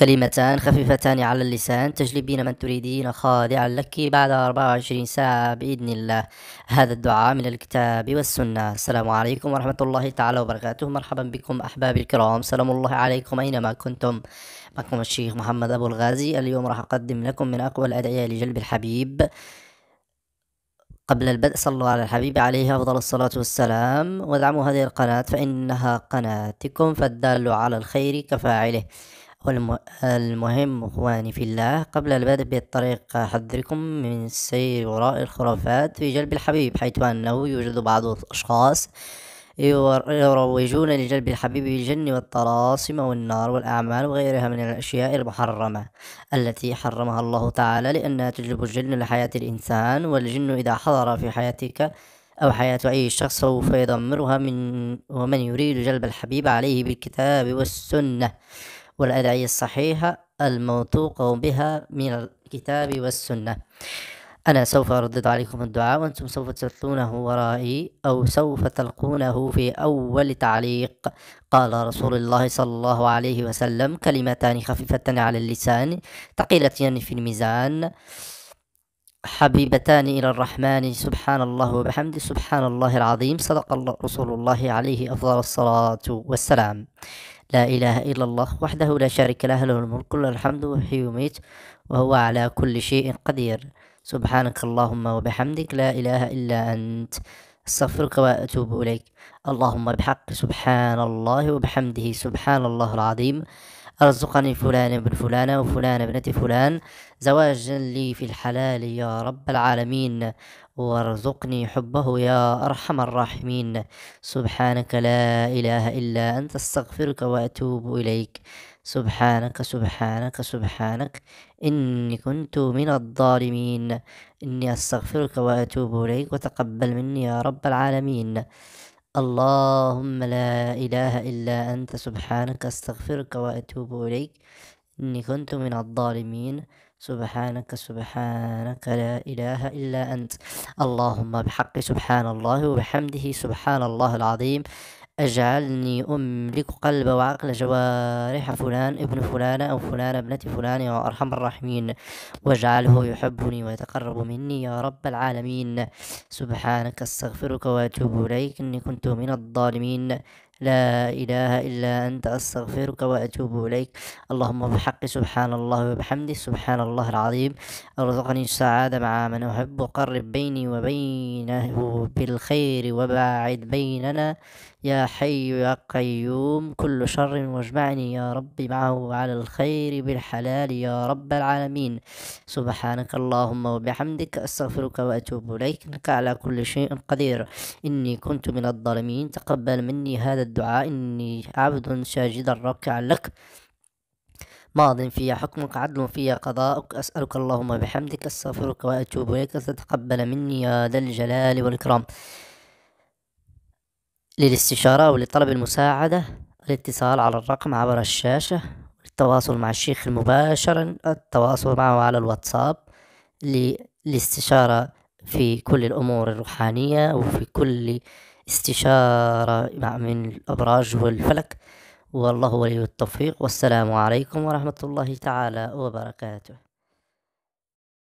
كلمتان خفيفتان على اللسان تجلبين من تريدين خاضعا لك بعد 24 ساعة بإذن الله هذا الدعاء من الكتاب والسنة السلام عليكم ورحمة الله تعالى وبركاته مرحبا بكم أحبابي الكرام سلام الله عليكم أينما كنتم معكم الشيخ محمد أبو الغازي اليوم راح أقدم لكم من أقوى الأدعية لجلب الحبيب قبل البدء صلوا على الحبيب عليه أفضل الصلاة والسلام وادعموا هذه القناة فإنها قناتكم فالدال على الخير كفاعله والمهم اخواني في الله قبل البدء بالطريق احذركم من السير وراء الخرافات في جلب الحبيب حيث انه يوجد بعض الاشخاص يروجون لجلب الحبيب بالجن والطلاسم والنار والأعمال وغيرها من الأشياء المحرمة التي حرمها الله تعالى لأنها تجلب الجن لحياة الإنسان والجن إذا حضر في حياتك أو حياة أي شخص سوف يدمرها من ومن يريد جلب الحبيب عليه بالكتاب والسنة والأدعية الصحيحة الموثوق بها من الكتاب والسنة أنا سوف أردد عليكم الدعاء وأنتم سوف تتلونه ورائي أو سوف تلقونه في أول تعليق قال رسول الله صلى الله عليه وسلم كلمتان خفيفتان على اللسان ثقيلتان في الميزان حبيبتان إلى الرحمن سبحان الله وبحمده سبحان الله العظيم صدق الله رسول الله عليه أفضل الصلاة والسلام لا إله إلا الله وحده لا شريك له له الملك له الحمد وحي يميت وهو على كل شيء قدير سبحانك اللهم وبحمدك لا إله إلا أنت استغفرك واتوب اليك اللهم بحق سبحان الله وبحمده سبحان الله العظيم أرزقني فلان بن فلانة وفلانة ابنة فلان زواجا لي في الحلال يا رب العالمين وارزقني حبه يا أرحم الراحمين سبحانك لا إله إلا أنت استغفرك وأتوب إليك سبحانك سبحانك سبحانك إني كنت من الظالمين إني أستغفرك وأتوب إليك وتقبل مني يا رب العالمين اللهم لا إله إلا أنت سبحانك أستغفرك وأتوب إليك إني كنت من الظالمين سبحانك سبحانك لا إله إلا أنت اللهم بحق سبحان الله وبحمده سبحان الله العظيم اجعلني أملك قلب وعقل جوارح فلان ابن فلانة أو فلانة ابنة فلان يا أرحم الراحمين واجعله يحبني ويتقرب مني يا رب العالمين سبحانك استغفرك واتوب إليك إني كنت من الظالمين لا إله إلا أنت أستغفرك وأتوب إليك اللهم بحق سبحان الله وبحمده سبحان الله العظيم ارزقني السعادة مع من أحب وقرب بيني وبينه بالخير وباعد بيننا يا حي يا قيوم كل شر واجمعني يا ربي معه على الخير بالحلال يا رب العالمين سبحانك اللهم وبحمدك أستغفرك وأتوب إليك إنك على كل شيء قدير إني كنت من الظالمين تقبل مني هذا الدعاء إني عبد ساجدا ركعا لك ماض في حكمك عدل في قضاءك أسألك اللهم بحمدك أستغفرك وأتوب إليك تتقبل مني يا ذا الجلال والإكرام للاستشارة ولطلب المساعدة الاتصال على الرقم عبر الشاشة التواصل مع الشيخ مباشرا التواصل معه على الواتساب للاستشارة في كل الأمور الروحانية وفي كل استشارة مع من الأبراج والفلك والله ولي التوفيق والسلام عليكم ورحمة الله تعالى وبركاته